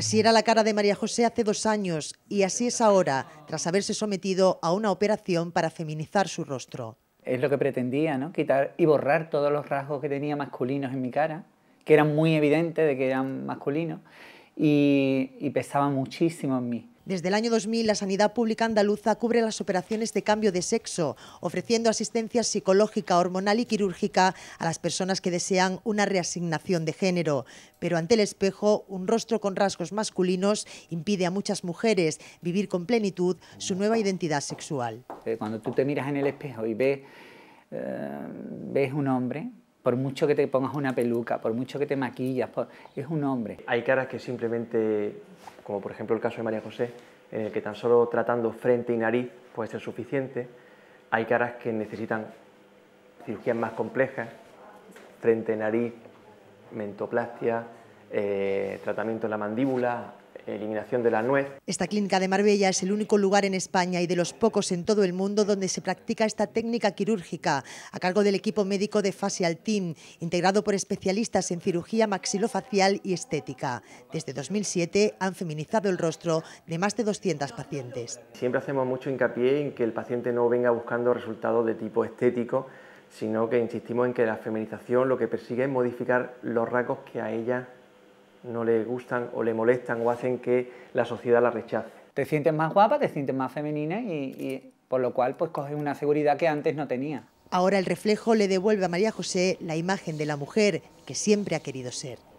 Así era la cara de María José hace dos años y así es ahora, tras haberse sometido a una operación para feminizar su rostro. Es lo que pretendía, ¿no? Quitar y borrar todos los rasgos que tenía masculinos en mi cara, que eran muy evidentes de que eran masculinos, y, y pesaba muchísimo en mí. Desde el año 2000, la sanidad pública andaluza cubre las operaciones de cambio de sexo, ofreciendo asistencia psicológica, hormonal y quirúrgica a las personas que desean una reasignación de género. Pero ante el espejo, un rostro con rasgos masculinos impide a muchas mujeres vivir con plenitud su nueva identidad sexual. Eh, cuando tú te miras en el espejo y ves, eh, ves un hombre, por mucho que te pongas una peluca, por mucho que te maquillas, es un hombre. Hay caras que simplemente, como por ejemplo el caso de María José, en el que tan solo tratando frente y nariz puede ser suficiente. Hay caras que necesitan cirugías más complejas, frente, nariz, mentoplastia, eh, tratamiento en la mandíbula, eliminación de la nuez. Esta clínica de Marbella es el único lugar en España y de los pocos en todo el mundo donde se practica esta técnica quirúrgica a cargo del equipo médico de Facial Team, integrado por especialistas en cirugía maxilofacial y estética. Desde 2007 han feminizado el rostro de más de 200 pacientes. Siempre hacemos mucho hincapié en que el paciente no venga buscando resultados de tipo estético, sino que insistimos en que la feminización lo que persigue es modificar los rasgos que a ella no le gustan o le molestan o hacen que la sociedad la rechace. Te sientes más guapa, te sientes más femenina y, por lo cual pues coges una seguridad que antes no tenía. Ahora el reflejo le devuelve a María José la imagen de la mujer que siempre ha querido ser.